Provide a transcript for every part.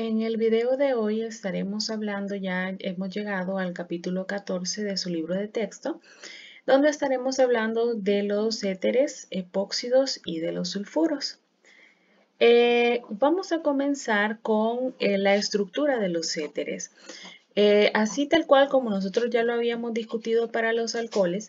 En el video de hoy estaremos hablando, ya hemos llegado al capítulo 14 de su libro de texto, donde estaremos hablando de los éteres, epóxidos y de los sulfuros. Eh, vamos a comenzar con eh, la estructura de los éteres. Eh, así tal cual como nosotros ya lo habíamos discutido para los alcoholes,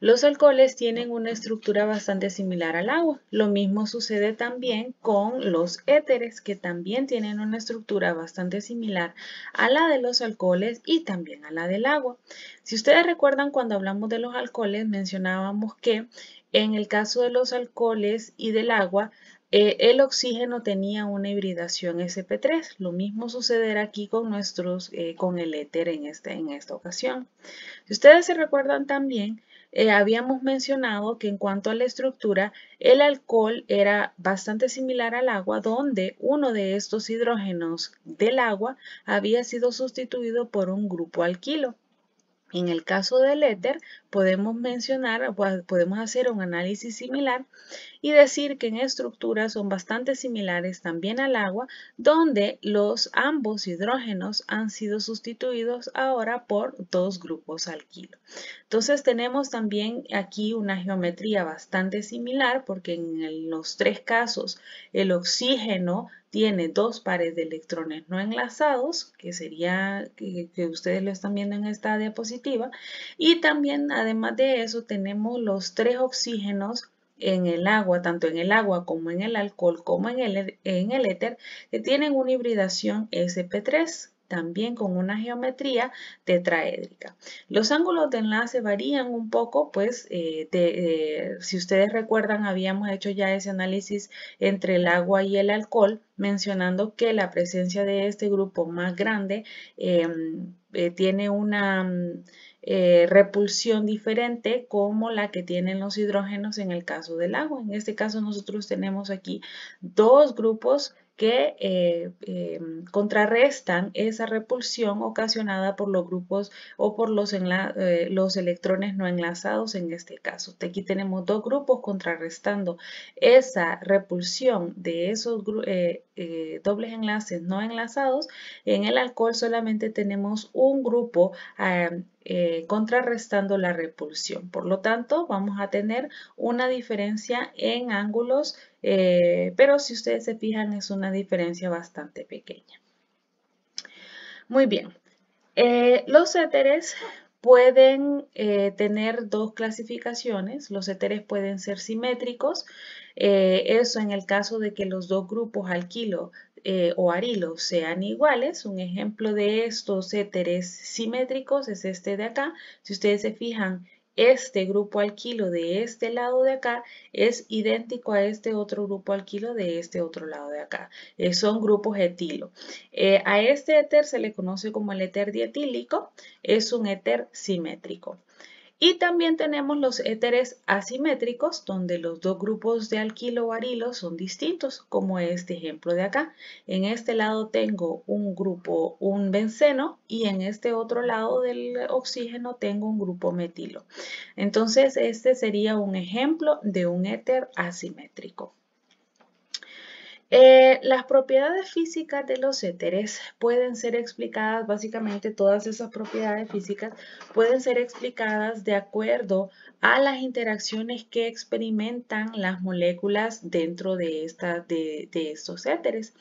los alcoholes tienen una estructura bastante similar al agua. Lo mismo sucede también con los éteres, que también tienen una estructura bastante similar a la de los alcoholes y también a la del agua. Si ustedes recuerdan, cuando hablamos de los alcoholes, mencionábamos que en el caso de los alcoholes y del agua, eh, el oxígeno tenía una hibridación sp3. Lo mismo sucederá aquí con, nuestros, eh, con el éter en, este, en esta ocasión. Si ustedes se recuerdan también, eh, habíamos mencionado que en cuanto a la estructura, el alcohol era bastante similar al agua, donde uno de estos hidrógenos del agua había sido sustituido por un grupo alquilo. En el caso del éter, podemos mencionar, podemos hacer un análisis similar y decir que en estructura son bastante similares también al agua, donde los ambos hidrógenos han sido sustituidos ahora por dos grupos alquilo. Entonces tenemos también aquí una geometría bastante similar porque en los tres casos el oxígeno tiene dos pares de electrones no enlazados, que sería que, ustedes lo están viendo en esta diapositiva, y también además de eso tenemos los tres oxígenos en el agua, tanto en el agua como en el alcohol como en el, en el éter, que tienen una hibridación sp3 también con una geometría tetraédrica. Los ángulos de enlace varían un poco, pues eh, eh, si ustedes recuerdan habíamos hecho ya ese análisis entre el agua y el alcohol, mencionando que la presencia de este grupo más grande em, eh, tiene una... Mm, repulsión diferente como la que tienen los hidrógenos en el caso del agua. En este caso nosotros tenemos aquí dos grupos que eh, em, contrarrestan esa repulsión ocasionada por los grupos o por los, eh, los electrones no enlazados en este caso. Aquí tenemos dos grupos contrarrestando esa repulsión de esos eh, dobles enlaces no enlazados. En el alcohol solamente tenemos un grupo eh, contrarrestando la repulsión. Por lo tanto, vamos a tener una diferencia en ángulos, eh, pero si ustedes se fijan es una diferencia bastante pequeña. Muy bien, eh, los éteres pueden tener dos clasificaciones. Los éteres pueden ser simétricos, eso en el caso de que los dos grupos alquilo eh, o arilo sean iguales. Un ejemplo de estos éteres simétricos es este de acá. Si ustedes se fijan, este grupo alquilo de este lado de acá es idéntico a este otro grupo alquilo de este otro lado de acá. Eh, son grupos etilo. Eh, a este éter se le conoce como el éter dietílico. Es un éter simétrico. Y también tenemos los éteres asimétricos, donde los dos grupos de alquilo o arilo son distintos, como este ejemplo de acá. En este lado tengo un grupo, un benceno, y en este otro lado del oxígeno tengo un grupo metilo. Entonces, este sería un ejemplo de un éter asimétrico. Eh, las propiedades físicas de los éteres pueden ser explicadas, básicamente todas esas propiedades físicas pueden ser explicadas de acuerdo a las interacciones que experimentan las moléculas dentro de, de, estos éteres.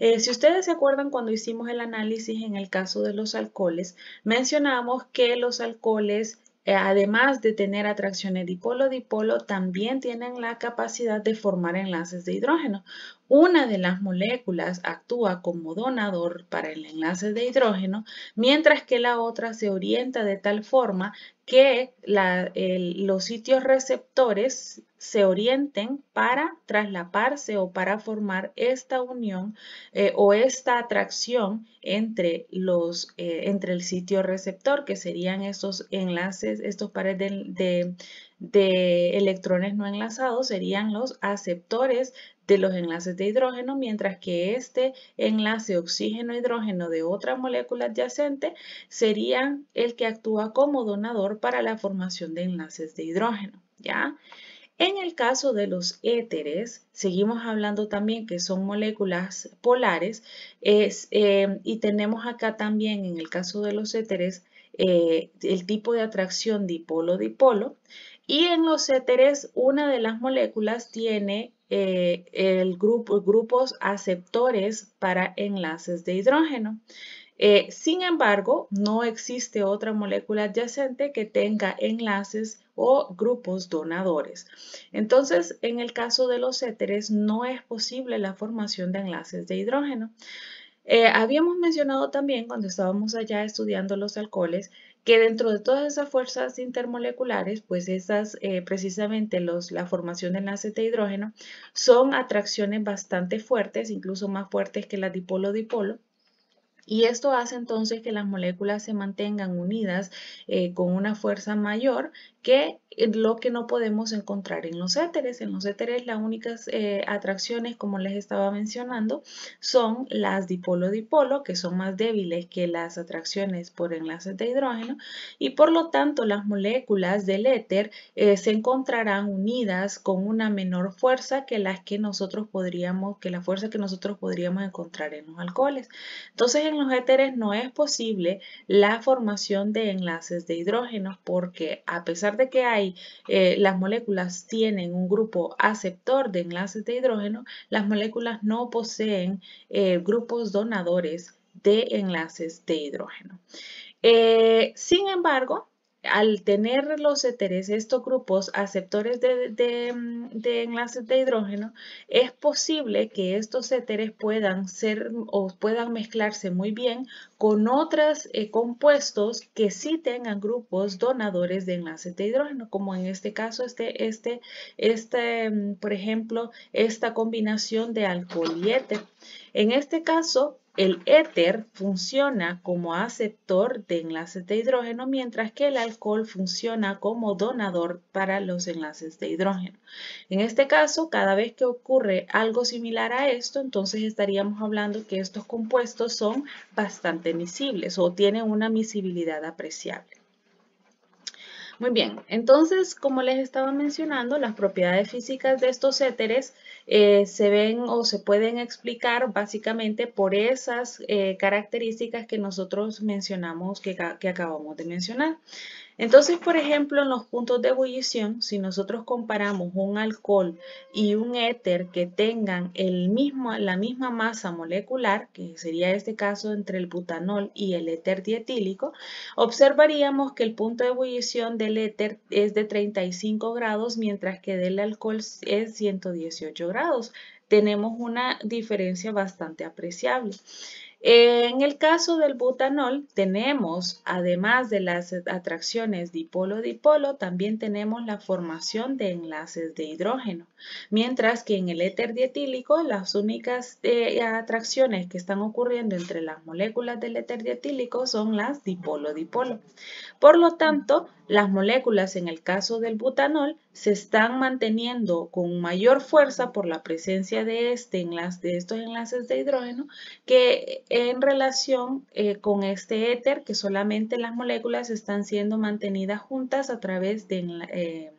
Eh, si ustedes se acuerdan cuando hicimos el análisis en el caso de los alcoholes, mencionamos que los alcoholes eh, además de tener atracciones dipolo-dipolo, también tienen la capacidad de formar enlaces de hidrógeno. Una de las moléculas actúa como donador para el enlace de hidrógeno, mientras que la otra se orienta de tal forma que los sitios receptores se orienten para traslaparse o para formar esta unión eh, o esta atracción entre, los, eh, entre el sitio receptor, que serían estos enlaces, estos pares de, de electrones no enlazados serían los aceptores de los enlaces de hidrógeno, mientras que este enlace oxígeno-hidrógeno de otra molécula adyacente sería el que actúa como donador para la formación de enlaces de hidrógeno. ¿ya? En el caso de los éteres, seguimos hablando también que son moléculas polares eh, y tenemos acá también en el caso de los éteres eh, el tipo de atracción dipolo-dipolo y en los éteres una de las moléculas tiene eh, el grupo, grupos aceptores para enlaces de hidrógeno. Eh, sin embargo, no existe otra molécula adyacente que tenga enlaces o grupos donadores. Entonces, en el caso de los éteres, no es posible la formación de enlaces de hidrógeno. Eh, habíamos mencionado también cuando estábamos allá estudiando los alcoholes que dentro de todas esas fuerzas intermoleculares, pues esas, eh, precisamente los, la formación de enlaces de hidrógeno, son atracciones bastante fuertes, incluso más fuertes que las dipolo-dipolo, y esto hace entonces que las moléculas se mantengan unidas eh, con una fuerza mayor que lo que no podemos encontrar en los éteres. En los éteres las únicas eh, atracciones, como les estaba mencionando, son las dipolo-dipolo, que son más débiles que las atracciones por enlaces de hidrógeno, y por lo tanto las moléculas del éter eh, se encontrarán unidas con una menor fuerza que las que nosotros podríamos, que la fuerza que nosotros podríamos encontrar en los alcoholes. Entonces en los éteres no es posible la formación de enlaces de hidrógeno, porque a pesar de que hay, eh, las moléculas tienen un grupo aceptor de enlaces de hidrógeno, las moléculas no poseen eh, grupos donadores de enlaces de hidrógeno. Eh, sin embargo, al tener los éteres, estos grupos aceptores mm, de, enlaces de hidrógeno, es posible que estos éteres puedan ser o puedan mezclarse muy bien con otros eh, compuestos que sí tengan grupos donadores de enlaces de hidrógeno, como en este caso, este, este, este, mm, por ejemplo, esta combinación de alcohol y éter. En este caso, el éter funciona como aceptor de enlaces de hidrógeno, mientras que el alcohol funciona como donador para los enlaces de hidrógeno. En este caso, cada vez que ocurre algo similar a esto, entonces estaríamos hablando que estos compuestos son bastante miscibles o tienen una miscibilidad apreciable. Muy bien, entonces, como les estaba mencionando, las propiedades físicas de estos éteres eh, se ven o se pueden explicar básicamente por esas eh, características que nosotros mencionamos, que acabamos de mencionar. Entonces, por ejemplo, en los puntos de ebullición, si nosotros comparamos un alcohol y un éter que tengan el mismo, la misma masa molecular, que sería este caso entre el butanol y el éter dietílico, observaríamos que el punto de ebullición del éter es de 35 grados, mientras que del alcohol es 118 grados. Tenemos una diferencia bastante apreciable. En el caso del butanol, tenemos, además de las atracciones dipolo-dipolo, también tenemos la formación de enlaces de hidrógeno. Mientras que en el éter dietílico, las únicas eh, atracciones que están ocurriendo entre las moléculas del éter dietílico son las dipolo-dipolo. Por lo tanto, las moléculas en el caso del butanol se están manteniendo con mayor fuerza por la presencia de, este de estos enlaces de hidrógeno que en relación eh, con este éter que solamente las moléculas están siendo mantenidas juntas a través de, eh,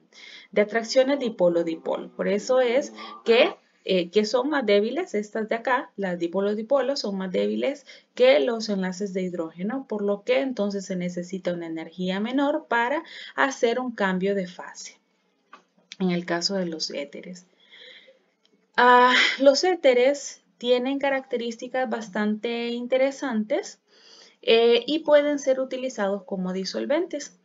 de atracciones dipolo-dipolo. Por eso es que eh, que son más débiles, estas de acá, las dipolos-dipolos, son más débiles que los enlaces de hidrógeno, por lo que entonces se necesita una energía menor para hacer un cambio de fase, en el caso de los éteres. Ah, los éteres tienen características bastante interesantes eh, y pueden ser utilizados como disolventes.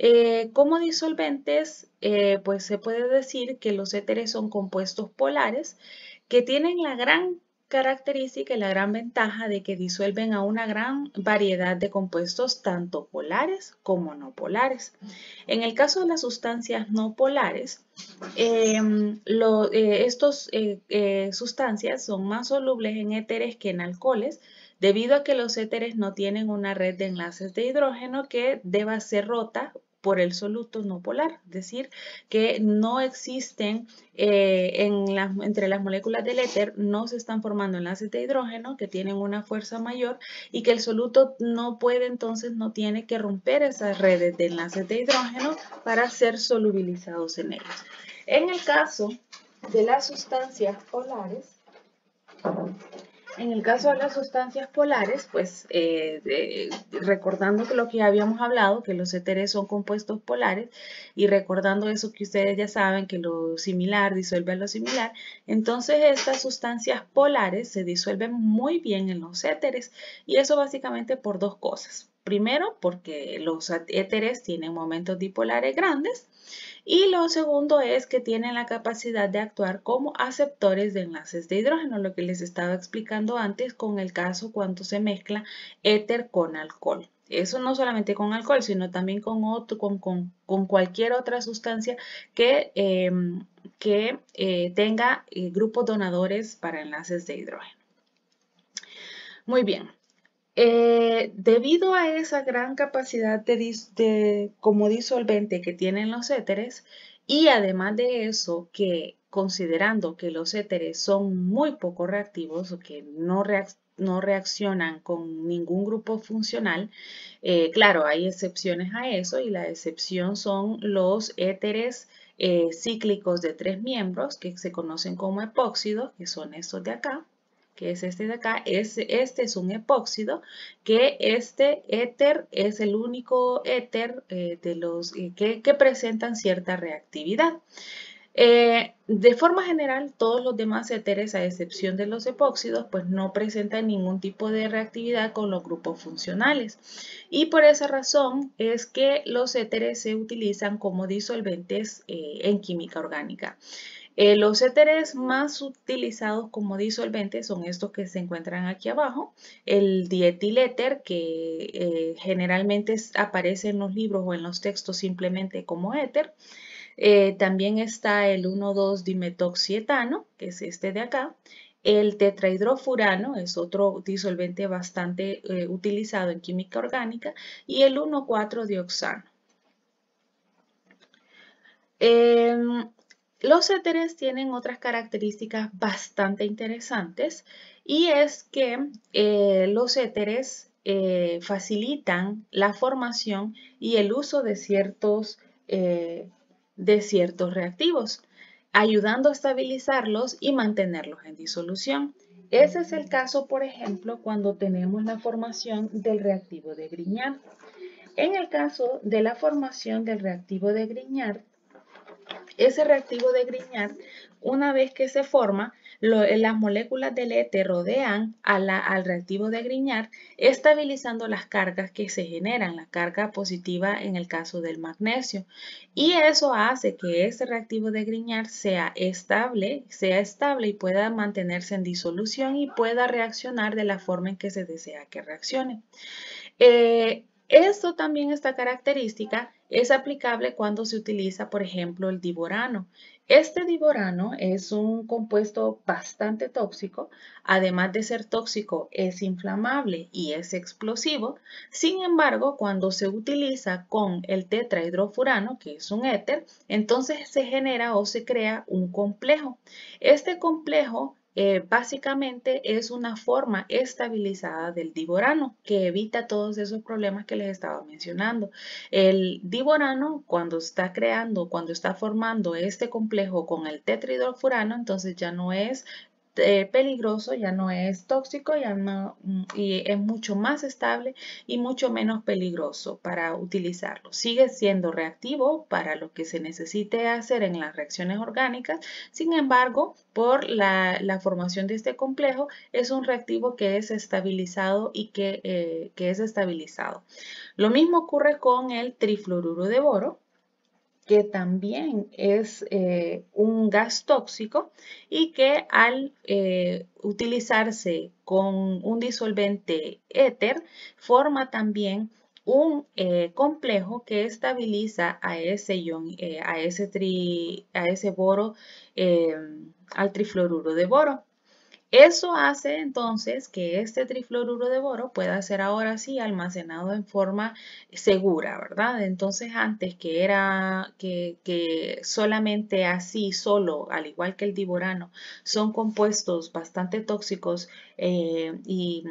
Eh, como disolventes, eh, pues se puede decir que los éteres son compuestos polares que tienen la gran característica y la gran ventaja de que disuelven a una gran variedad de compuestos tanto polares como no polares. En el caso de las sustancias no polares, em, eh, estas sustancias son más solubles en éteres que en alcoholes debido a que los éteres no tienen una red de enlaces de hidrógeno que deba ser rota por el soluto no polar, es decir, que no existen eh, entre las moléculas del éter, no se están formando enlaces de hidrógeno que tienen una fuerza mayor y que el soluto no puede entonces, no tiene que romper esas redes de enlaces de hidrógeno para ser solubilizados en ellos. En el caso de las sustancias polares, en el caso de las sustancias polares, pues eh, recordando lo que habíamos hablado, que los éteres son compuestos polares, y recordando eso que ustedes ya saben, que lo similar disuelve a lo similar, entonces estas sustancias polares se disuelven muy bien en los éteres, y eso básicamente por dos cosas. Primero, porque los éteres tienen momentos dipolares grandes, y lo segundo es que tienen la capacidad de actuar como aceptores de enlaces de hidrógeno, lo que les estaba explicando antes con el caso cuando se mezcla éter con alcohol. Eso no solamente con alcohol, sino también con, cualquier otra sustancia que, em, eh, tenga eh, grupos donadores para enlaces de hidrógeno. Muy bien, eh, debido a esa gran capacidad de, como disolvente que tienen los éteres y además de eso que considerando que los éteres son muy poco reactivos, o que no, reaccionan con ningún grupo funcional, eh, claro, hay excepciones a eso y la excepción son los éteres eh, cíclicos de tres miembros que se conocen como epóxidos, que son estos de acá, que es este de acá, este es un epóxido, que este éter es el único éter eh, de los, eh, que, presentan cierta reactividad. Eh, de forma general, todos los demás éteres, a excepción de los epóxidos, pues no presentan ningún tipo de reactividad con los grupos funcionales. Y por esa razón es que los éteres se utilizan como disolventes en química orgánica. Eh, los éteres más utilizados como disolvente son estos que se encuentran aquí abajo. El dietiléter, que eh, generalmente aparece en los libros o en los textos simplemente como éter. Eh, también está el 1,2-dimetoxietano, que es este de acá. El tetrahidrofurano es otro disolvente bastante utilizado en química orgánica. Y el 1,4-dioxano. Los éteres tienen otras características bastante interesantes y es que eh, los éteres eh, facilitan la formación y el uso de ciertos, eh, de ciertos reactivos, ayudando a estabilizarlos y mantenerlos en disolución. Ese es el caso, por ejemplo, cuando tenemos la formación del reactivo de Grignard. En el caso de la formación del reactivo de Grignard, ese reactivo de griñar, una vez que se forma, las moléculas del éter rodean al reactivo de griñar, estabilizando las cargas que se generan, la carga positiva en el caso del magnesio. Y eso hace que ese reactivo de griñar sea estable, sea estable y pueda mantenerse en disolución y pueda reaccionar de la forma en que se desea que reaccione. Eh, esto también, está característica, es aplicable cuando se utiliza, por ejemplo, el diborano. Este diborano es un compuesto bastante tóxico, además de ser tóxico, es inflamable y es explosivo. Sin embargo, cuando se utiliza con el tetrahidrofurano, que es un éter, entonces se genera o se crea un complejo. Este complejo eh, básicamente es una forma estabilizada del diborano que evita todos esos problemas que les estaba mencionando. El diborano cuando está creando, cuando está formando este complejo con el tetridolfurano, entonces ya no es eh, peligroso, ya no es tóxico ya no, mm, y es mucho más estable y mucho menos peligroso para utilizarlo. Sigue siendo reactivo para lo que se necesite hacer en las reacciones orgánicas, sin embargo, por la, formación de este complejo es un reactivo que es estabilizado y que, eh, que es estabilizado. Lo mismo ocurre con el trifluoruro de boro, que también es eh, un gas tóxico y que al eh, utilizarse con un disolvente éter forma también un eh, complejo que estabiliza a ese ion, a ese, a ese boro, al trifluoruro de boro. Eso hace entonces que este trifluoruro de boro pueda ser ahora sí almacenado en forma segura, ¿verdad? Entonces antes que era que, solamente así, solo, al igual que el diborano, son compuestos bastante tóxicos eh, y,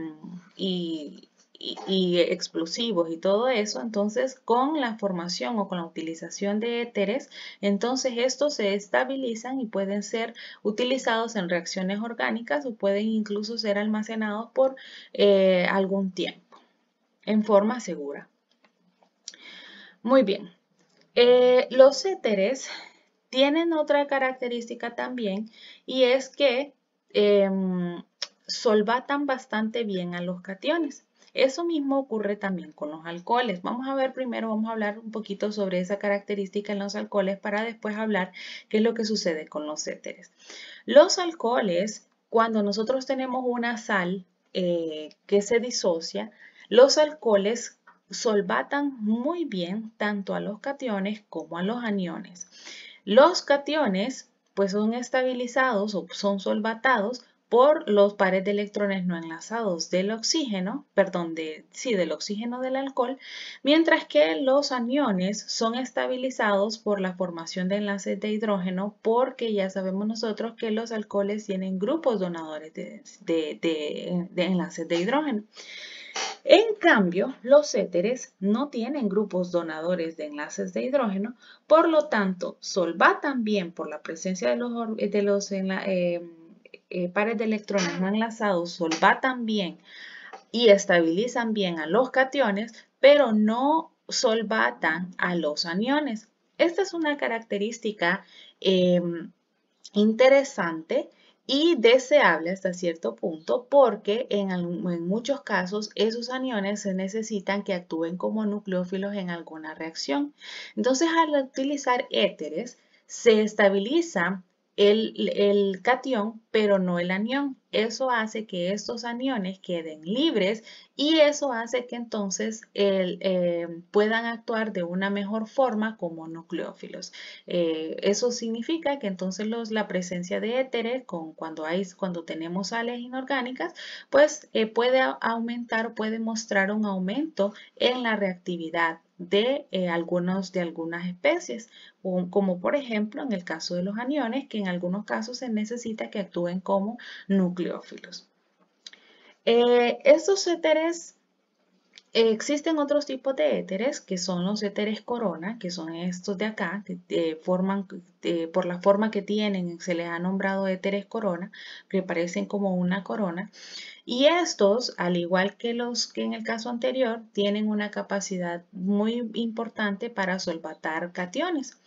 y y, explosivos y todo eso, entonces con la formación o con la utilización de éteres, entonces estos se estabilizan y pueden ser utilizados en reacciones orgánicas o pueden incluso ser almacenados por eh, algún tiempo en forma segura. Muy bien, eh, los éteres tienen otra característica también y es que em, solvatan bastante bien a los cationes. Eso mismo ocurre también con los alcoholes. Vamos a ver primero, vamos a hablar un poquito sobre esa característica en los alcoholes para después hablar qué es lo que sucede con los éteres. Los alcoholes, cuando nosotros tenemos una sal eh, que se disocia, los alcoholes solvatan muy bien tanto a los cationes como a los aniones. Los cationes pues son estabilizados o son solvatados por los pares de electrones no enlazados del oxígeno, perdón, de, sí, del oxígeno del alcohol, mientras que los aniones son estabilizados por la formación de enlaces de hidrógeno porque ya sabemos nosotros que los alcoholes tienen grupos donadores de, enlaces de hidrógeno. En cambio, los éteres no tienen grupos donadores de enlaces de hidrógeno, por lo tanto, va también por la presencia de los, de los eh, eh, pares de electrones no enlazados solvatan bien y estabilizan bien a los cationes, pero no solvatan a los aniones. Esta es una característica em, interesante y deseable hasta cierto punto porque en, en, muchos casos esos aniones se necesitan que actúen como nucleófilos en alguna reacción. Entonces al utilizar éteres se estabilizan el, el cation, pero no el anión. Eso hace que estos aniones queden libres y eso hace que entonces eh, puedan actuar de una mejor forma como nucleófilos. Eh, eso significa que entonces la presencia de éteres cuando, tenemos sales inorgánicas, pues eh, puede aumentar, puede mostrar un aumento en la reactividad de eh, algunos de algunas especies, como por ejemplo en el caso de los aniones, que en algunos casos se necesita que actúen como nucleófilos. Eh, estos éteres Existen otros tipos de éteres que son los éteres corona, que son estos de acá, que eh, forman, eh, por la forma que tienen, se les ha nombrado éteres corona, que parecen como una corona. Y estos, al igual que los que en el caso anterior, tienen una capacidad muy importante para solvatar cationes.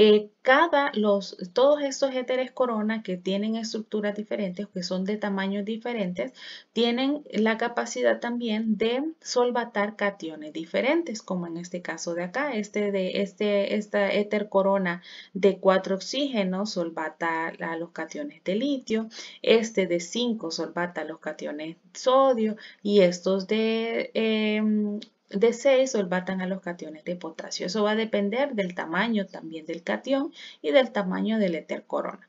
Eh, cada, los, todos estos éteres corona que tienen estructuras diferentes, que son de tamaños diferentes, tienen la capacidad también de solvatar cationes diferentes, como en este caso de acá, este de este esta éter corona de 4 oxígenos solvata a los cationes de litio, este de 5 solvata a los cationes de sodio y estos de em, de 6 solvatan a los cationes de potasio. Eso va a depender del tamaño también del cation y del tamaño del éter corona.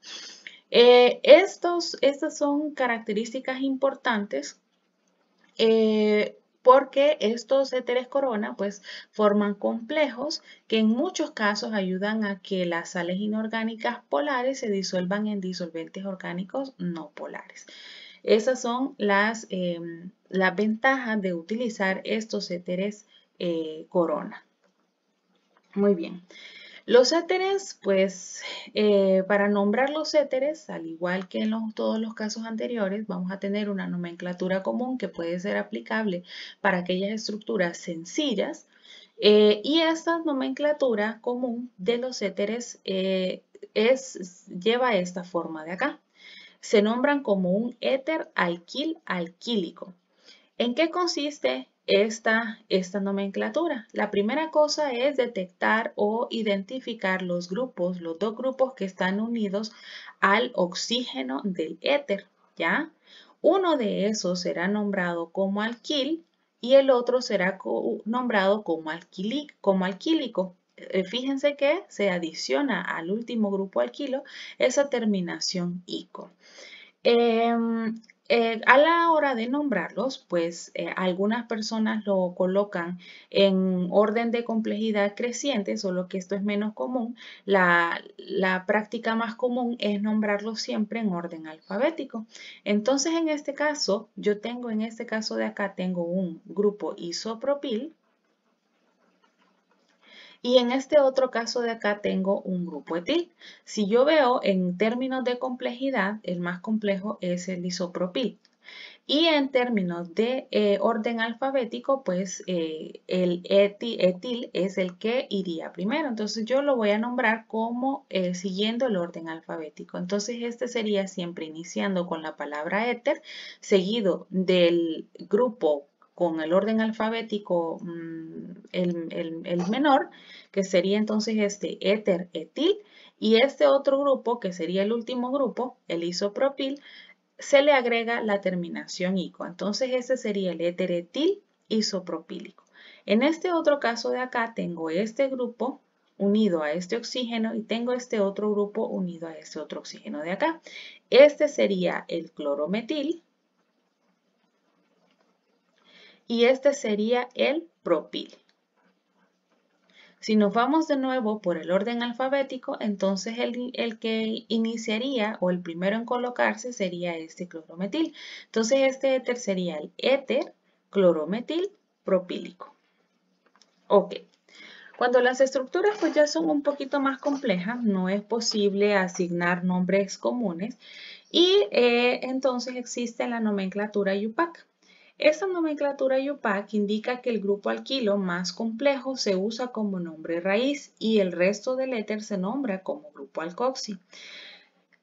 Eh, estas son características importantes eh, porque estos éteres corona pues forman complejos que en muchos casos ayudan a que las sales inorgánicas polares se disuelvan en disolventes orgánicos no polares. Esas son las, em, ventajas de utilizar estos éteres eh, corona. Muy bien. Los éteres, pues eh, para nombrar los éteres, al igual que en todos los casos anteriores, vamos a tener una nomenclatura común que puede ser aplicable para aquellas estructuras sencillas. Eh, y esta nomenclatura común de los éteres lleva esta forma de acá se nombran como un éter alquil alquílico. ¿En qué consiste esta, esta nomenclatura? La primera cosa es detectar o identificar los grupos, los dos grupos que están unidos al oxígeno del éter, ¿ya? Uno de esos será nombrado como alquil y el otro será nombrado como, como alquílico. Eh, fíjense que se adiciona al último grupo alquilo esa terminación ico. Em, eh, a la hora de nombrarlos, pues eh, algunas personas lo colocan en orden de complejidad creciente, solo que esto es menos común. La, la, práctica más común es nombrarlos siempre en orden alfabético. Entonces, en este caso, yo tengo, en este caso de acá, tengo un grupo isopropil y en este otro caso de acá tengo un grupo etil. Si yo veo en términos de complejidad, el más complejo es el isopropil. Y en términos de eh, orden alfabético, pues eh, el etil, etil, es el que iría primero. Entonces yo lo voy a nombrar como eh, siguiendo el orden alfabético. Entonces este sería siempre iniciando con la palabra éter, seguido del grupo con el orden alfabético mm, el, menor, que sería entonces este éter etil, y este otro grupo, que sería el último grupo, el isopropil, se le agrega la terminación ico. Entonces este sería el éter etil isopropílico. En este otro caso de acá tengo este grupo unido a este oxígeno y tengo este otro grupo unido a este otro oxígeno de acá. Este sería el clorometil y este sería el propil. Si nos vamos de nuevo por el orden alfabético, entonces el, que iniciaría o el primero en colocarse sería este clorometil. Entonces este éter sería el éter clorometil propílico. Ok. Cuando las estructuras pues ya son un poquito más complejas, no es posible asignar nombres comunes y eh, entonces existe la nomenclatura IUPAC. Esta nomenclatura IUPAC indica que el grupo alquilo más complejo se usa como nombre raíz y el resto del éter se nombra como grupo alcoxi.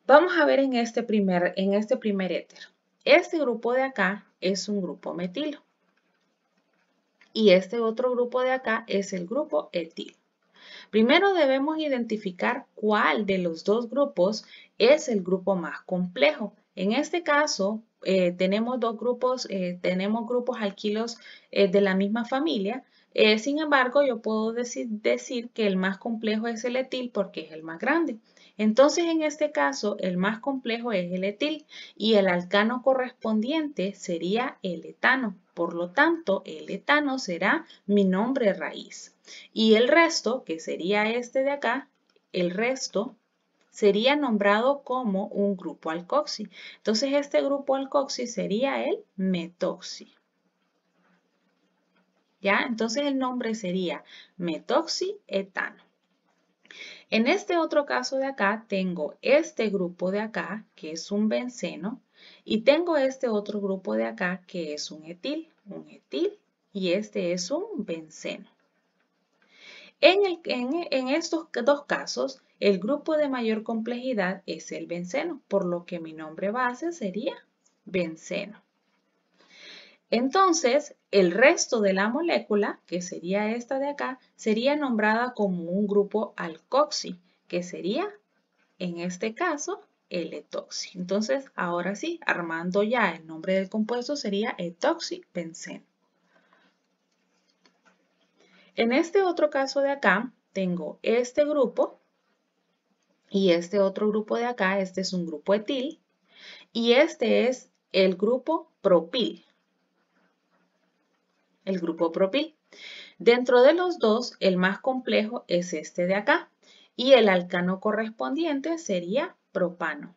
Vamos a ver en este primer, en este primer éter. Este grupo de acá es un grupo metilo y este otro grupo de acá es el grupo etil. Primero debemos identificar cuál de los dos grupos es el grupo más complejo en este caso, eh, tenemos dos grupos, eh, tenemos grupos alquilos eh, de la misma familia. sin embargo, yo puedo decir, decir que el más complejo es el etil porque es el más grande. Entonces, en este caso, el más complejo es el etil y el alcano correspondiente sería el etano. Por lo tanto, el etano será mi nombre raíz. Y el resto, que sería este de acá, el resto sería nombrado como un grupo alcoxi. Entonces este grupo alcoxi sería el metoxi. ¿Ya? Entonces el nombre sería metoxietano. En este otro caso de acá tengo este grupo de acá que es un benceno y tengo este otro grupo de acá que es un etil, un etil y este es un benceno. en estos dos casos el grupo de mayor complejidad es el benceno, por lo que mi nombre base sería benceno. Entonces, el resto de la molécula, que sería esta de acá, sería nombrada como un grupo alcoxi, que sería, en este caso, el etoxi. Entonces, ahora sí, armando ya el nombre del compuesto sería etoxibenceno. En este otro caso de acá, tengo este grupo y este otro grupo de acá, este es un grupo etil. Y este es el grupo propil. El grupo propil. Dentro de los dos, el más complejo es este de acá. Y el alcano correspondiente sería propano.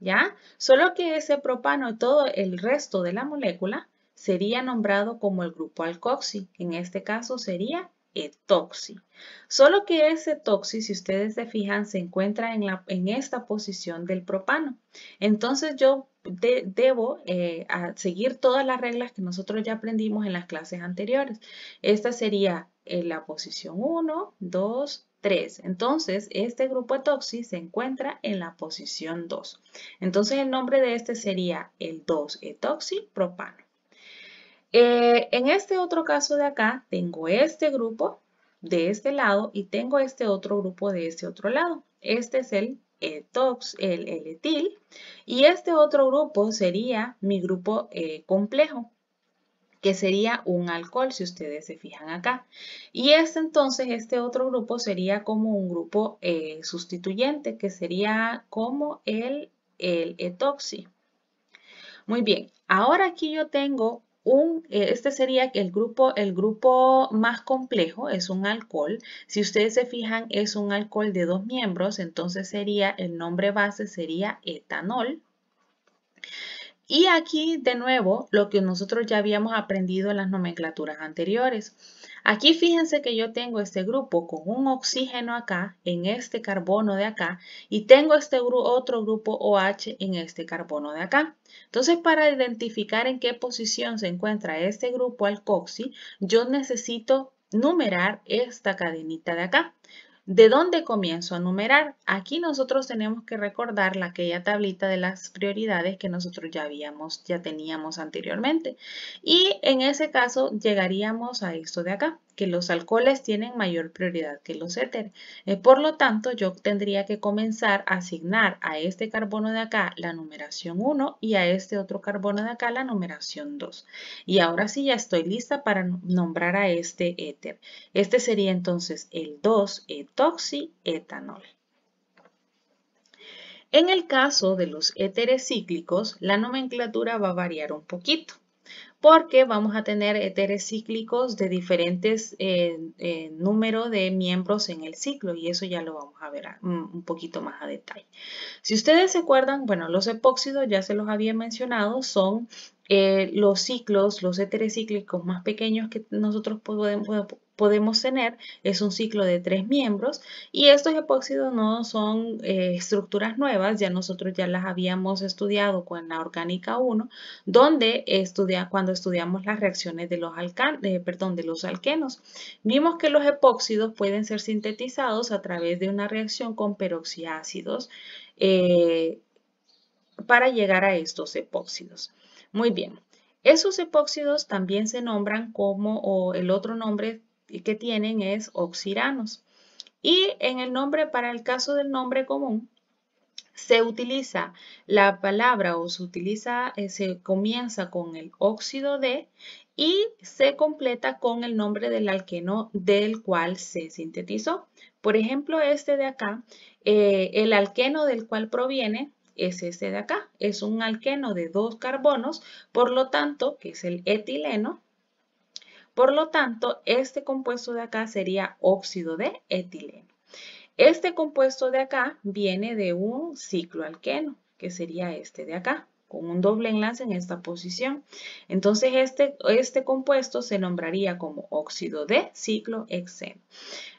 ¿Ya? Solo que ese propano, todo el resto de la molécula, sería nombrado como el grupo alcoxi. En este caso sería etoxi. Eh, Solo que ese etoxi, si ustedes se fijan, se encuentra en, la, esta posición del propano. Entonces yo debo eh, seguir todas las reglas que nosotros ya aprendimos en las clases anteriores. Esta sería en eh, la posición 1, 2, 3. Entonces, este grupo etoxi se encuentra en la posición 2. Entonces, el nombre de este sería el 2 propano eh, en este otro caso de acá, tengo este grupo de este lado y tengo este otro grupo de este otro lado. Este es el etox, el, etil, y este otro grupo sería mi grupo eh, complejo, que sería un alcohol, si ustedes se fijan acá. Y este entonces, este otro grupo sería como un grupo eh, sustituyente, que sería como el, el etoxi. Muy bien, ahora aquí yo tengo eh, este sería el grupo, el grupo más complejo, es un alcohol. Si ustedes se fijan, es un alcohol de dos miembros, entonces sería, el nombre base sería etanol. Y aquí de nuevo lo que nosotros ya habíamos aprendido en las nomenclaturas anteriores. Aquí fíjense que yo tengo este grupo con un oxígeno acá, en este carbono de acá, y tengo este otro grupo OH en este carbono de acá. Entonces, para identificar en qué posición se encuentra este grupo alcoxi, yo necesito numerar esta cadenita de acá. ¿De dónde comienzo a numerar? Aquí nosotros tenemos que recordar la, aquella tablita de las prioridades que nosotros ya, habíamos, ya teníamos anteriormente. Y en ese caso llegaríamos a esto de acá que los alcoholes tienen mayor prioridad que los éteres. Eh, por lo tanto, yo tendría que comenzar a asignar a este carbono de acá la numeración 1 y a este otro carbono de acá la numeración 2. Y ahora sí ya estoy lista para nombrar a este éter. Este sería entonces el 2-etoxietanol. En el caso de los éteres cíclicos, la nomenclatura va a variar un poquito porque vamos a tener éteres cíclicos de diferentes eh, eh, números de miembros en el ciclo y eso ya lo vamos a ver un poquito más a detalle. Si ustedes se acuerdan, bueno, los epóxidos ya se los había mencionado, son eh, los ciclos, los éteres cíclicos más pequeños que nosotros podemos, podemos tener es un ciclo de tres miembros y estos epóxidos no son eh, estructuras nuevas, ya nosotros ya las habíamos estudiado con la orgánica 1, donde estudia, cuando estudiamos las reacciones de los, eh, perdón, de los alquenos. Vimos que los epóxidos pueden ser sintetizados a través de una reacción con peroxiácidos eh, para llegar a estos epóxidos. Muy bien. Esos epóxidos también se nombran como, o el otro nombre que tienen es oxiranos. Y en el nombre, para el caso del nombre común, se utiliza la palabra o se utiliza, eh, se comienza con el óxido de y se completa con el nombre del alqueno del cual se sintetizó. Por ejemplo, este de acá, eh, el alqueno del cual proviene es este de acá, es un alqueno de dos carbonos, por lo tanto, que es el etileno, por lo tanto, este compuesto de acá sería óxido de etileno. Este compuesto de acá viene de un ciclo alqueno, que sería este de acá, con un doble enlace en esta posición. Entonces, este, este compuesto se nombraría como óxido de ciclohexeno.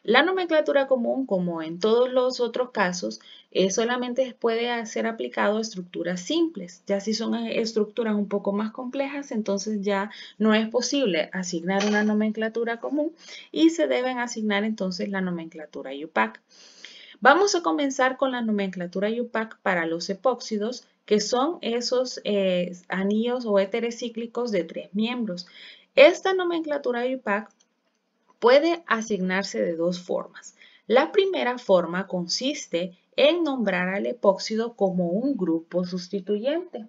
La nomenclatura común, como en todos los otros casos, eh, solamente puede ser aplicado a estructuras simples. Ya si son estructuras un poco más complejas, entonces ya no es posible asignar una nomenclatura común y se deben asignar entonces la nomenclatura IUPAC. Vamos a comenzar con la nomenclatura IUPAC para los epóxidos, que son esos eh, anillos o éteres cíclicos de tres miembros. Esta nomenclatura IUPAC puede asignarse de dos formas. La primera forma consiste en nombrar al epóxido como un grupo sustituyente.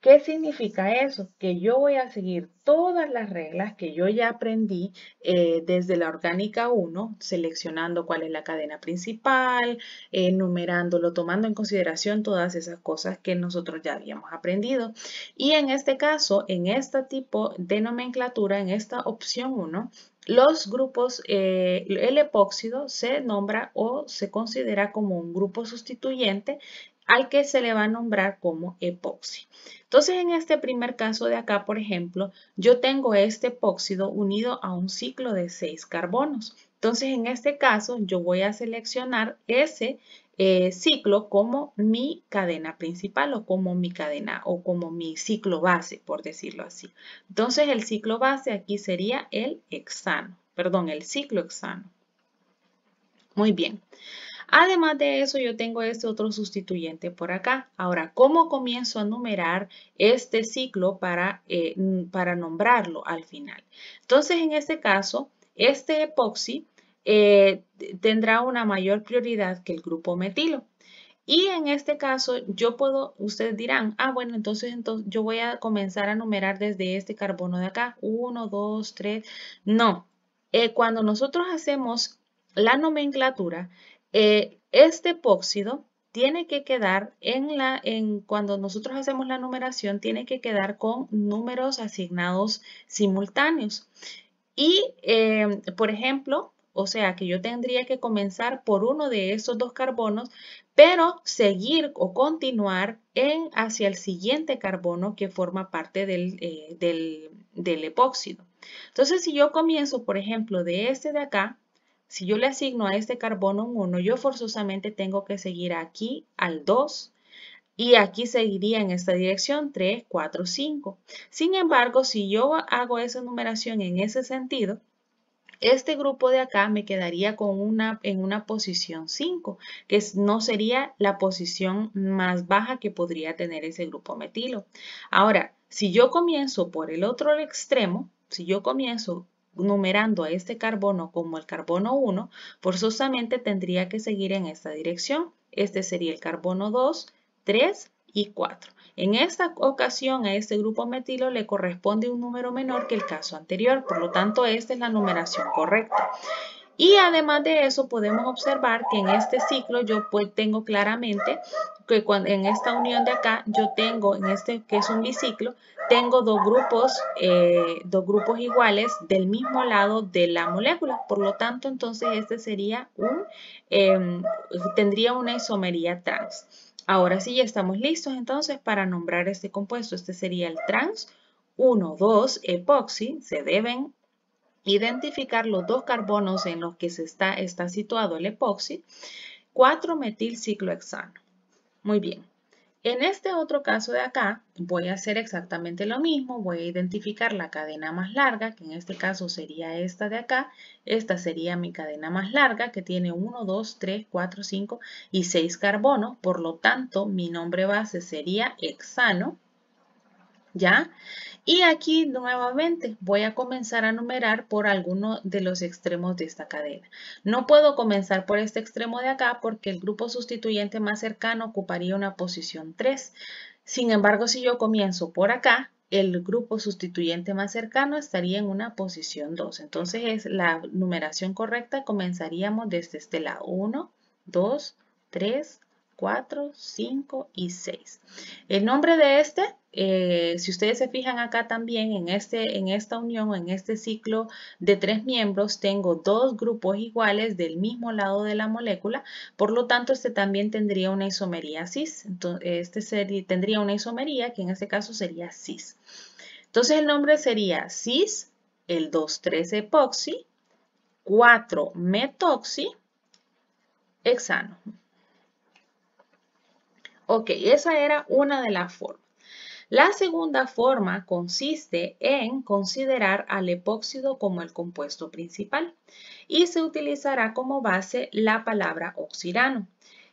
¿Qué significa eso? Que yo voy a seguir todas las reglas que yo ya aprendí eh, desde la orgánica 1, seleccionando cuál es la cadena principal, enumerándolo, tomando en consideración todas esas cosas que nosotros ya habíamos aprendido. Y en este caso, en este tipo de nomenclatura, en esta opción 1, los grupos, eh, el epóxido se nombra o se considera como un grupo sustituyente al que se le va a nombrar como epoxi. Entonces, en este primer caso de acá, por ejemplo, yo tengo este epóxido unido a un ciclo de seis carbonos. Entonces, en este caso, yo voy a seleccionar ese eh, ciclo como mi cadena principal o como mi cadena o como mi ciclo base, por decirlo así. Entonces, el ciclo base aquí sería el hexano, perdón, el ciclo hexano. Muy bien. Además de eso, yo tengo este otro sustituyente por acá. Ahora, ¿cómo comienzo a numerar este ciclo para, eh, para nombrarlo al final? Entonces, en este caso, este epoxi eh, tendrá una mayor prioridad que el grupo metilo. Y en este caso, yo puedo, ustedes dirán, ah, bueno, entonces, entonces yo voy a comenzar a numerar desde este carbono de acá, 1, 2, 3. No, eh, cuando nosotros hacemos la nomenclatura, eh, este epóxido tiene que quedar en la, en cuando nosotros hacemos la numeración, tiene que quedar con números asignados simultáneos. Y, por ejemplo, o sea que yo tendría que comenzar por uno de esos dos carbonos, pero seguir o continuar en hacia el siguiente carbono que forma parte del, eh, del, del epóxido. Entonces, si yo comienzo, por ejemplo, de este de acá, si yo le asigno a este carbono un 1, yo forzosamente tengo que seguir aquí al 2, y aquí seguiría en esta dirección 3, 4, 5. Sin embargo, si yo hago esa numeración en ese sentido, este grupo de acá me quedaría con una, en una posición 5, que no sería la posición más baja que podría tener ese grupo metilo. Ahora, si yo comienzo por el otro extremo, si yo comienzo numerando a este carbono como el carbono 1, forzosamente tendría que seguir en esta dirección. Este sería el carbono 2, 3 y 4. En esta ocasión a este grupo metilo le corresponde un número menor que el caso anterior, por lo tanto esta es la numeración correcta. Y además de eso podemos observar que en este ciclo yo pues, tengo claramente que en esta unión de acá yo tengo en este que es un biciclo, tengo dos grupos, eh, dos grupos iguales del mismo lado de la molécula. Por lo tanto entonces este sería un, em, tendría una isomería trans. Ahora sí, ya estamos listos entonces para nombrar este compuesto. Este sería el trans 1,2-epoxi. Se deben identificar los dos carbonos en los que se está, está situado el epoxi. 4-metilciclohexano. Muy bien. En este otro caso de acá, voy a hacer exactamente lo mismo, voy a identificar la cadena más larga, que en este caso sería esta de acá, esta sería mi cadena más larga, que tiene 1, 2, 3, 4, 5 y 6 carbonos, por lo tanto, mi nombre base sería hexano, ¿ya? Y aquí nuevamente voy a comenzar a numerar por alguno de los extremos de esta cadena. No puedo comenzar por este extremo de acá porque el grupo sustituyente más cercano ocuparía una posición 3. Sin embargo, si yo comienzo por acá, el grupo sustituyente más cercano estaría en una posición 2. Entonces, es la numeración correcta comenzaríamos desde este lado. 1, 2, 3, 4, 5 y 6. El nombre de este, eh, si ustedes se fijan acá también, en, este, en esta unión, en este ciclo de tres miembros, tengo dos grupos iguales del mismo lado de la molécula, por lo tanto este también tendría una isomería cis. Entonces, este tendría una isomería que en este caso sería cis. Entonces el nombre sería cis, el 2,3-epoxi, 4-metoxi, hexano. Ok, esa era una de las formas. La segunda forma consiste en considerar al epóxido como el compuesto principal y se utilizará como base la palabra oxirano.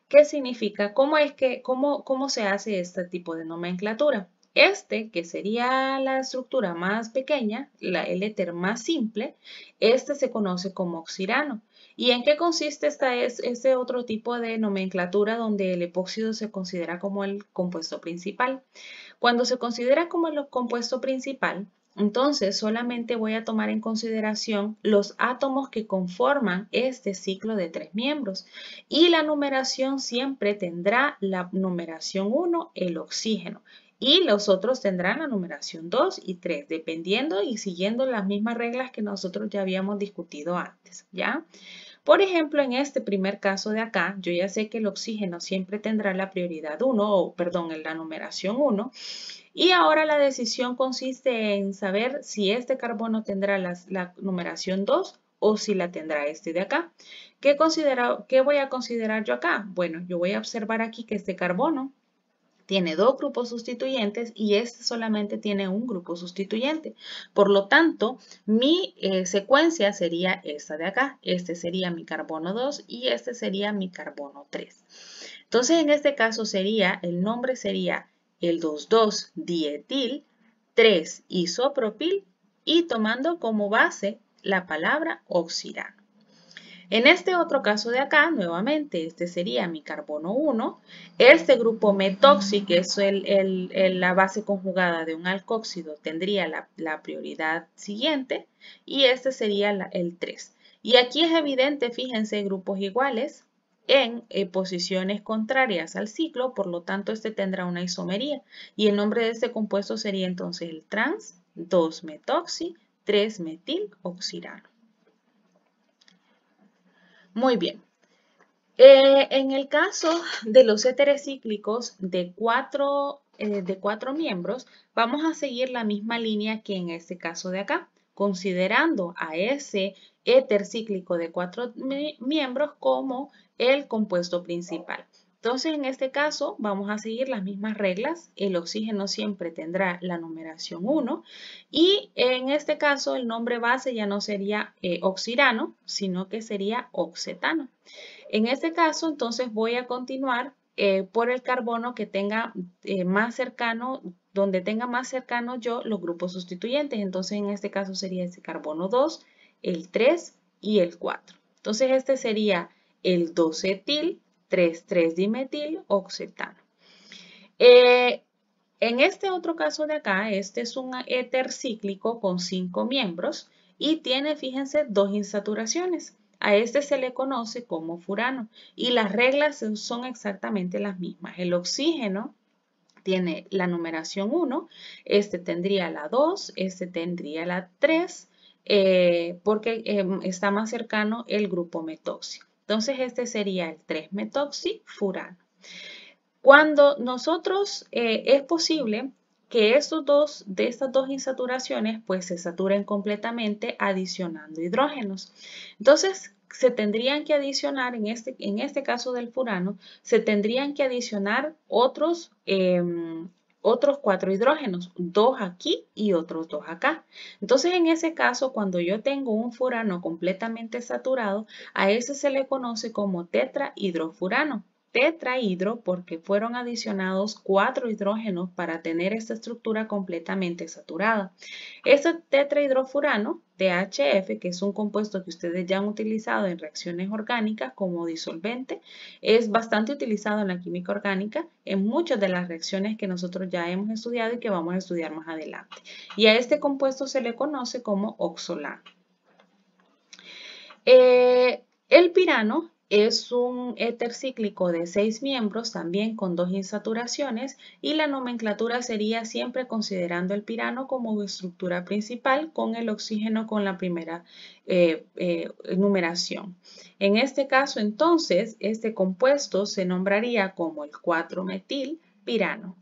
¿Qué significa? ¿Cómo, es que, cómo, cómo se hace este tipo de nomenclatura? Este, que sería la estructura más pequeña, la, el éter más simple, este se conoce como oxirano. ¿Y en qué consiste esta, es, este otro tipo de nomenclatura donde el epóxido se considera como el compuesto principal? Cuando se considera como el compuesto principal, entonces solamente voy a tomar en consideración los átomos que conforman este ciclo de tres miembros y la numeración siempre tendrá la numeración 1, el oxígeno, y los otros tendrán la numeración 2 y 3, dependiendo y siguiendo las mismas reglas que nosotros ya habíamos discutido antes, ¿ya? Por ejemplo, en este primer caso de acá, yo ya sé que el oxígeno siempre tendrá la prioridad 1, o perdón, en la numeración 1, y ahora la decisión consiste en saber si este carbono tendrá la, numeración 2 o si la tendrá este de acá. ¿Qué, ¿Qué voy a considerar yo acá? Bueno, yo voy a observar aquí que este carbono tiene dos grupos sustituyentes y este solamente tiene un grupo sustituyente. Por lo tanto, mi eh, secuencia sería esta de acá. Este sería mi carbono 2 y este sería mi carbono 3. Entonces, en este caso sería, el nombre sería el 2,2-dietil, 3-isopropil y tomando como base la palabra oxirano. En este otro caso de acá, nuevamente, este sería mi carbono 1. Este grupo metoxi, que es la base conjugada de un alcóxido, tendría la, prioridad siguiente y este sería el 3. Y aquí es evidente, fíjense, grupos iguales en eh, posiciones contrarias al ciclo, por lo tanto este tendrá una isomería y el nombre de este compuesto sería entonces el trans 2-metoxi 3-metil oxirano. Muy bien. Eh, en el caso de los éteres cíclicos de cuatro, eh, de cuatro miembros, vamos a seguir la misma línea que en este caso de acá, considerando a ese éter cíclico de cuatro miembros como el compuesto principal. Entonces, en este caso, vamos a seguir las mismas reglas. El oxígeno siempre tendrá la numeración 1 y en este caso el nombre base ya no sería eh, oxirano, sino que sería oxetano. En este caso, entonces voy a continuar eh, por el carbono que tenga eh, más cercano, donde tenga más cercano yo los grupos sustituyentes. Entonces, en este caso sería ese carbono 2, el 3 y el 4. Entonces, este sería el 2-etil 33 dimetil Eh, en este otro caso de acá, este es un éter cíclico con cinco miembros y tiene, fíjense, dos insaturaciones. A este se le conoce como furano y las reglas son exactamente las mismas. El oxígeno tiene la numeración 1, este tendría la 2, este tendría la 3, eh, porque em, está más cercano el grupo metóxico. Entonces este sería el 3-metoxifurano. Cuando nosotros eh, es posible que estos dos, de estas dos insaturaciones pues se saturen completamente adicionando hidrógenos. Entonces se tendrían que adicionar, en este, en este caso del furano, se tendrían que adicionar otros em, otros cuatro hidrógenos, dos aquí y otros dos acá. Entonces, en ese caso, cuando yo tengo un furano completamente saturado, a ese se le conoce como tetrahidrofurano tetrahidro porque fueron adicionados cuatro hidrógenos para tener esta estructura completamente saturada. Este tetrahidrofurano, THF, que es un compuesto que ustedes ya han utilizado en reacciones orgánicas como disolvente, es bastante utilizado en la química orgánica en muchas de las reacciones que nosotros ya hemos estudiado y que vamos a estudiar más adelante. Y a este compuesto se le conoce como oxolano. Eh, el pirano es un éter cíclico de seis miembros, también con dos insaturaciones, y la nomenclatura sería siempre considerando el pirano como estructura principal con el oxígeno con la primera eh, eh, numeración. En este caso, entonces, este compuesto se nombraría como el 4-metil pirano.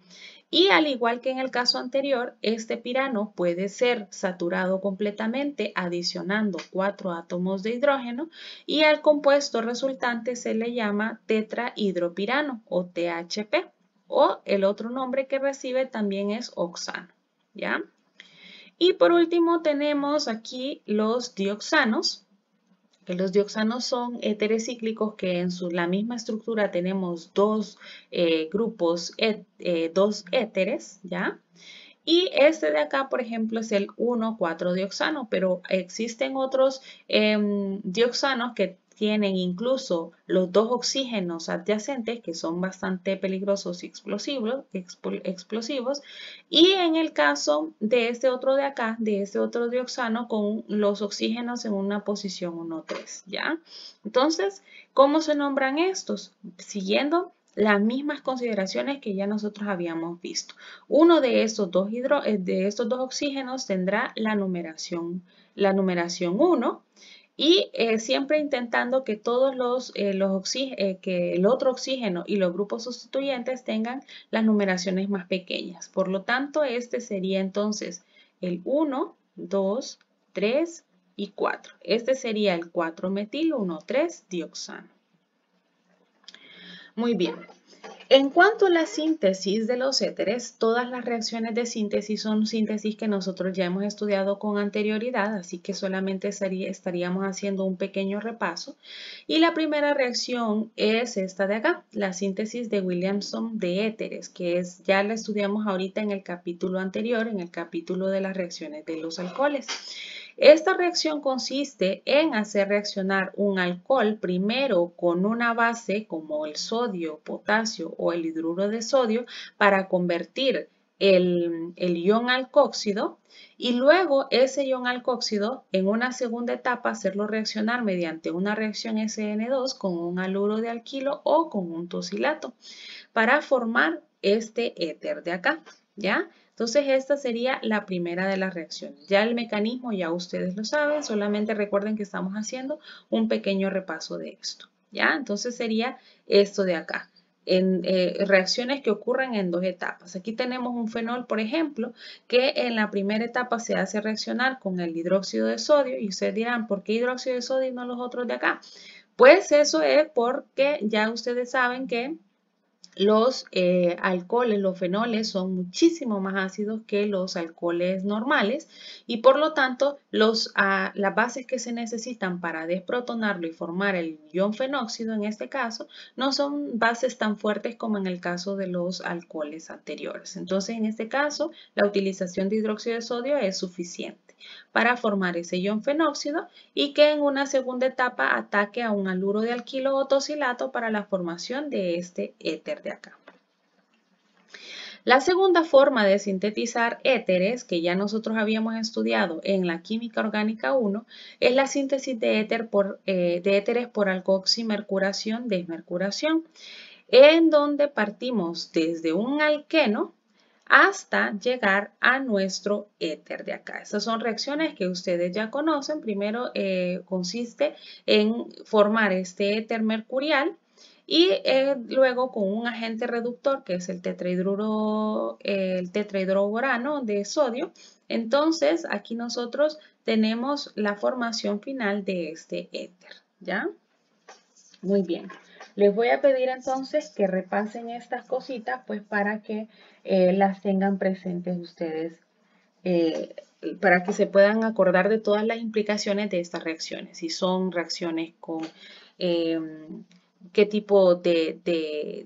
Y al igual que en el caso anterior, este pirano puede ser saturado completamente adicionando cuatro átomos de hidrógeno y al compuesto resultante se le llama tetrahidropirano o THP o el otro nombre que recibe también es oxano, ¿ya? Y por último tenemos aquí los dioxanos, los dioxanos son éteres cíclicos que en la misma estructura tenemos dos eh, grupos, eh, dos éteres, ¿ya? Y este de acá, por ejemplo, es el 1,4 dioxano, pero existen otros em, dioxanos que tienen incluso los dos oxígenos adyacentes que son bastante peligrosos y explosivos, explosivos. Y en el caso de este otro de acá, de este otro dioxano con los oxígenos en una posición 1-3, ¿ya? Entonces, ¿cómo se nombran estos? Siguiendo las mismas consideraciones que ya nosotros habíamos visto. Uno de estos dos, eh, de dos oxígenos tendrá la numeración, la numeración 1 y eh, siempre intentando que todos los, eh, eh, que el otro oxígeno y los grupos sustituyentes tengan las numeraciones más pequeñas. Por lo tanto, este sería entonces el 1, 2, 3 y 4. Este sería el 4 metil 1 3 dioxano Muy bien. En cuanto a la síntesis de los éteres, todas las reacciones de síntesis son síntesis que nosotros ya hemos estudiado con anterioridad, así que solamente estaríamos haciendo un pequeño repaso. Y la primera reacción es esta de acá, la síntesis de Williamson de éteres, que es ya la estudiamos ahorita en el capítulo anterior, en el capítulo de las reacciones de los alcoholes. Esta reacción consiste en hacer reaccionar un alcohol primero con una base como el sodio, potasio o el hidruro de sodio para convertir el, ion alcóxido y luego ese ion alcóxido en una segunda etapa hacerlo reaccionar mediante una reacción SN2 con un aluro de alquilo o con un tosilato para formar este éter de acá, ¿ya? Entonces esta sería la primera de las reacciones. Ya el mecanismo ya ustedes lo saben, solamente recuerden que estamos haciendo un pequeño repaso de esto. ¿ya? Entonces sería esto de acá. En, eh, reacciones que ocurren en dos etapas. Aquí tenemos un fenol, por ejemplo, que en la primera etapa se hace reaccionar con el hidróxido de sodio y ustedes dirán, ¿por qué hidróxido de sodio y no los otros de acá? Pues eso es porque ya ustedes saben que los eh, alcoholes, los fenoles son muchísimo más ácidos que los alcoholes normales y por lo tanto ah, las bases que se necesitan para desprotonarlo y formar el ion fenóxido en este caso no son bases tan fuertes como en el caso de los alcoholes anteriores. Entonces en este caso la utilización de hidróxido de sodio es suficiente para formar ese ion fenóxido y que en una segunda etapa ataque a un aluro de alquilo o tosilato para la formación de este éter acá. La segunda forma de sintetizar éteres, que ya nosotros habíamos estudiado en la química orgánica 1, es la síntesis de, éter por, eh, de éteres por alcoximercuración, desmercuración, en donde partimos desde un alqueno hasta llegar a nuestro éter de acá. Estas son reacciones que ustedes ya conocen. Primero eh, consiste en formar este éter mercurial y eh, luego con un agente reductor que es el tetrahidruro, el tetrahidroborano de sodio. Entonces aquí nosotros tenemos la formación final de este éter, ¿ya? Muy bien. Les voy a pedir entonces que repasen estas cositas pues para que eh, las tengan presentes ustedes, eh, para que se puedan acordar de todas las implicaciones de estas reacciones, si son reacciones con qué tipo de,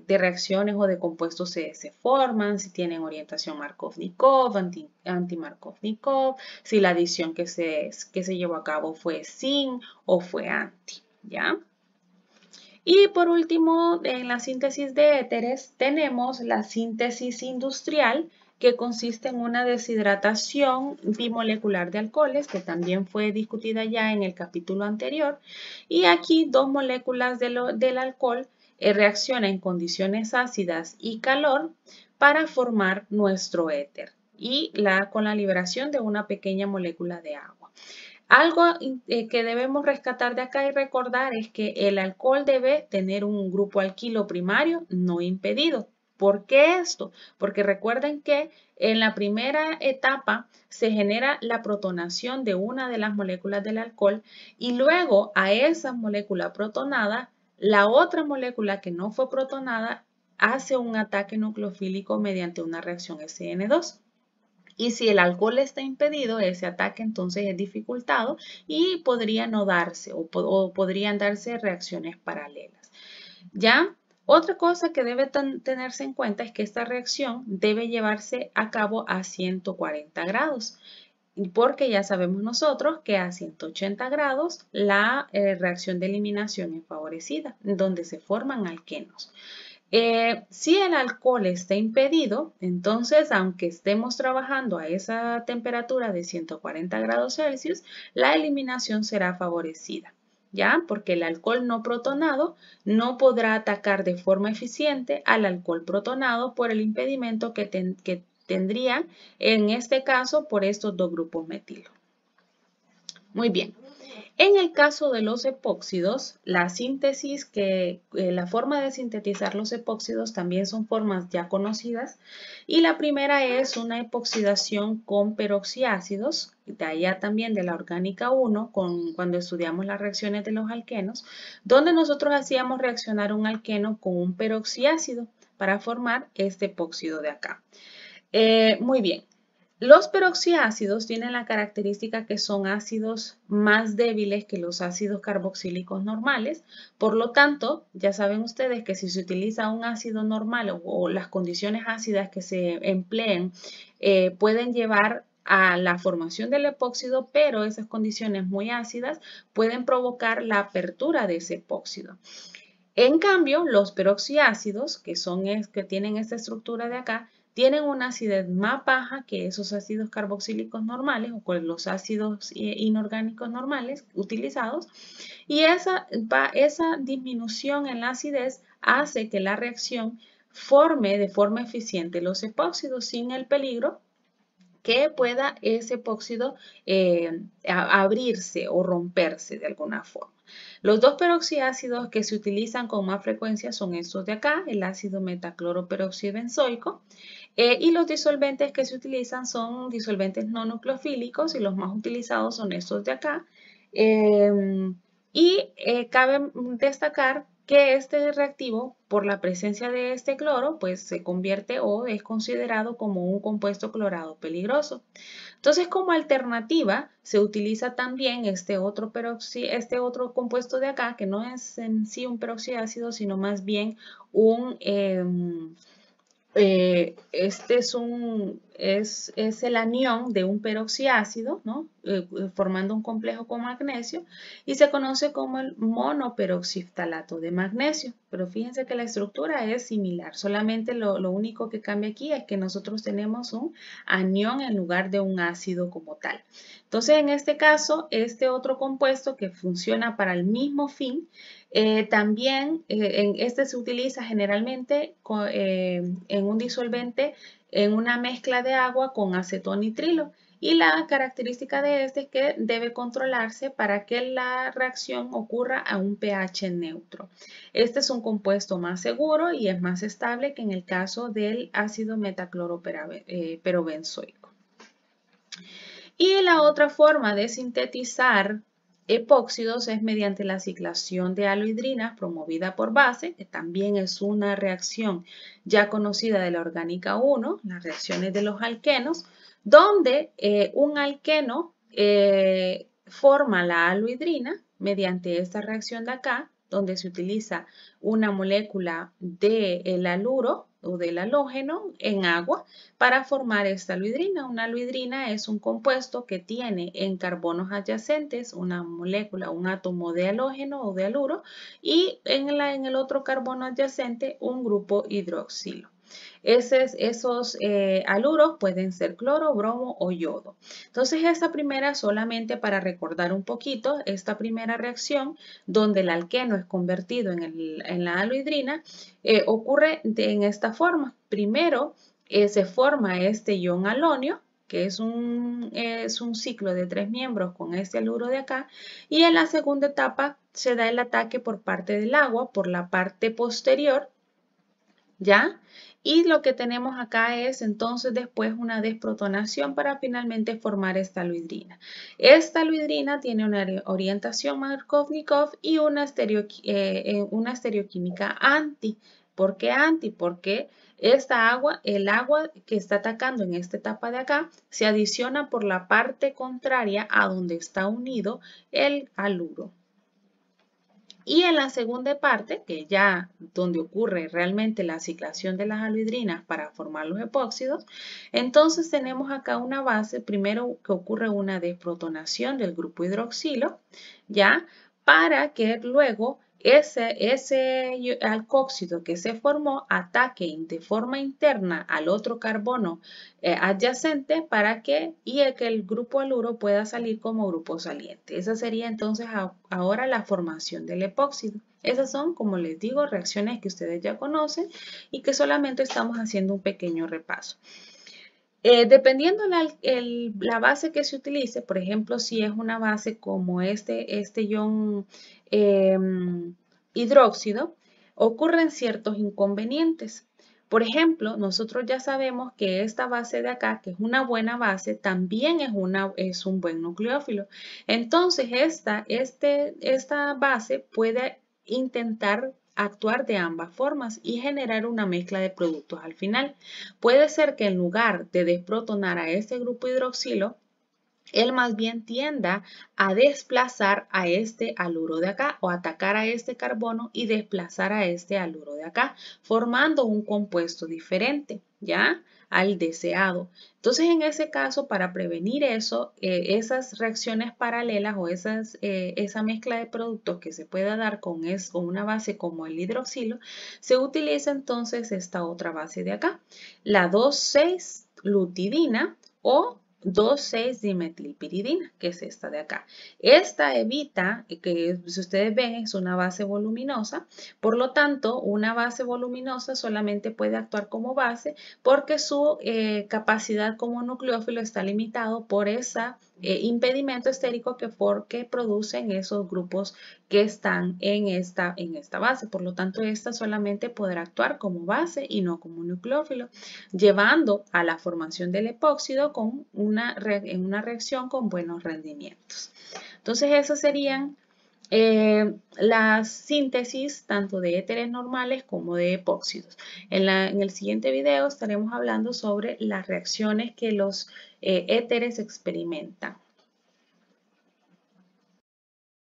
reacciones o de compuestos se, forman, si tienen orientación Markovnikov, anti-Markovnikov, si la adición que se, que se llevó a cabo fue sin o fue anti, Y por último, en la síntesis de éteres tenemos la síntesis industrial, que consiste en una deshidratación bimolecular de alcoholes, que también fue discutida ya en el capítulo anterior. Y aquí dos moléculas del alcohol eh, reaccionan en condiciones ácidas y calor para formar nuestro éter y la, con la liberación de una pequeña molécula de agua. Algo eh, que debemos rescatar de acá y recordar es que el alcohol debe tener un grupo alquilo primario no impedido, ¿Por qué esto? Porque recuerden que en la primera etapa se genera la protonación de una de las moléculas del alcohol y luego a esa molécula protonada, la otra molécula que no fue protonada hace un ataque nucleofílico mediante una reacción SN2. Y si el alcohol está impedido, ese ataque entonces es dificultado y podría no darse o, podrían darse reacciones paralelas. ¿Ya? Otra cosa que debe tenerse en cuenta es que esta reacción debe llevarse a cabo a 140 grados, porque ya sabemos nosotros que a 180 grados la eh, reacción de eliminación es favorecida, donde se forman alquenos. Eh, si el alcohol está impedido, entonces aunque estemos trabajando a esa temperatura de 140 grados Celsius, la eliminación será favorecida. ¿ya? Porque el alcohol no protonado no podrá atacar de forma eficiente al alcohol protonado por el impedimento que, tendría en este caso por estos dos grupos metilo. Muy bien. En el caso de los epóxidos, la síntesis que, eh, la forma de sintetizar los epóxidos también son formas ya conocidas y la primera es una epoxidación con peroxiácidos, de allá también de la orgánica 1, con, cuando estudiamos las reacciones de los alquenos, donde nosotros hacíamos reaccionar un alqueno con un peroxiácido para formar este epóxido de acá. Eh, muy bien, los peroxiácidos tienen la característica que son ácidos más débiles que los ácidos carboxílicos normales. Por lo tanto, ya saben ustedes que si se utiliza un ácido normal o, las condiciones ácidas que se empleen eh, pueden llevar a la formación del epóxido, pero esas condiciones muy ácidas pueden provocar la apertura de ese epóxido. En cambio, los peroxiácidos, que son que tienen esta estructura de acá, tienen una acidez más baja que esos ácidos carboxílicos normales o con los ácidos eh, inorgánicos normales utilizados y esa, disminución en la acidez hace que la reacción forme de forma eficiente los epóxidos sin el peligro que pueda ese epóxido eh, abrirse o romperse de alguna forma. Los dos peroxiácidos que se utilizan con más frecuencia son estos de acá, el ácido metacloroperoxibenzoico, benzoico, eh, y los disolventes que se utilizan son disolventes no nucleofílicos y los más utilizados son estos de acá. Em, y eh, cabe destacar que este reactivo, por la presencia de este cloro, pues se convierte o es considerado como un compuesto clorado peligroso. Entonces, como alternativa, se utiliza también este otro, este otro compuesto de acá, que no es en sí un peroxiácido, sino más bien un... Em, eh, este es, el anión de un peroxiácido, ¿no? Eh, formando un complejo con magnesio y se conoce como el monoperoxiftalato de magnesio. Pero fíjense que la estructura es similar, solamente lo, lo único que cambia aquí es que nosotros tenemos un anión en lugar de un ácido como tal. Entonces, en este caso, este otro compuesto que funciona para el mismo fin eh, también eh, en este se utiliza generalmente eh, en un disolvente en una mezcla de agua con acetonitrilo y la característica de este es que debe controlarse para que la reacción ocurra a un pH neutro. Este es un compuesto más seguro y es más estable que en el caso del ácido metacloroperobenzoico. Y la otra forma de sintetizar epóxidos es mediante la ciclación de alohidrinas promovida por base, que también es una reacción ya conocida de la orgánica 1, las reacciones de los alquenos, donde eh, un alqueno eh, forma la alohidrina mediante esta reacción de acá, donde se utiliza una molécula de aluro o del halógeno en agua para formar esta luidrina. Una luidrina es un compuesto que tiene en carbonos adyacentes una molécula, un átomo de halógeno o de aluro y en el otro carbono adyacente un grupo hidroxilo. Esos, eh, aluros pueden ser cloro, bromo o yodo. Entonces esta primera solamente para recordar un poquito, esta primera reacción donde el alqueno es convertido en, la aloidrina, eh, ocurre de, en esta forma. Primero eh, se forma este ion alonio que es un, es un ciclo de tres miembros con este aluro de acá, y en la segunda etapa se da el ataque por parte del agua, por la parte posterior, ¿ya? Y lo que tenemos acá es entonces después una desprotonación para finalmente formar esta luidrina. Esta luidrina tiene una orientación Markovnikov y eh, eh, una, estereoquímica anti. ¿Por qué anti? Porque esta agua, el agua que está atacando en esta etapa de acá, se adiciona por la parte contraria a donde está unido el aluro. Y en la segunda parte, que ya donde ocurre realmente la ciclación de las alhidrinas para formar los epóxidos, entonces tenemos acá una base, primero que ocurre una desprotonación del grupo hidroxilo, ¿ya? Para que luego ese, ese alcóxido que se formó ataque de forma interna al otro carbono eh, adyacente para que y el, que el grupo aluro pueda salir como grupo saliente. Esa sería entonces ahora la formación del epóxido. Esas son, como les digo, reacciones que ustedes ya conocen y que solamente estamos haciendo un pequeño repaso. Eh, dependiendo la, la, base que se utilice, por ejemplo, si es una base como este, este ion Em, hidróxido, ocurren ciertos inconvenientes. Por ejemplo, nosotros ya sabemos que esta base de acá, que es una buena base, también es, una, es un buen nucleófilo. Entonces, esta, este, esta base puede intentar actuar de ambas formas y generar una mezcla de productos al final. Puede ser que en lugar de desprotonar a este grupo hidroxilo, él más bien tienda a desplazar a este aluro de acá o atacar a este carbono y desplazar a este aluro de acá, formando un compuesto diferente, ¿ya? Al deseado. Entonces, en ese caso, para prevenir eso, eh, esas reacciones paralelas o esas, eh, esa mezcla de productos que se pueda dar con, es, con una base como el hidroxilo, se utiliza entonces esta otra base de acá, la 2,6-lutidina o 2,6-dimetilpiridina, que es esta de acá. Esta evita, que si ustedes ven, es una base voluminosa, por lo tanto, una base voluminosa solamente puede actuar como base porque su eh, capacidad como nucleófilo está limitado por esa eh, impedimento estérico que, producen esos grupos que están en esta, en esta base. Por lo tanto, esta solamente podrá actuar como base y no como nucleófilo, llevando a la formación del epóxido con una, en una reacción con buenos rendimientos. Entonces, esas serían eh, la síntesis tanto de éteres normales como de epóxidos. En, el siguiente video estaremos hablando sobre las reacciones que los eh, éteres experimentan.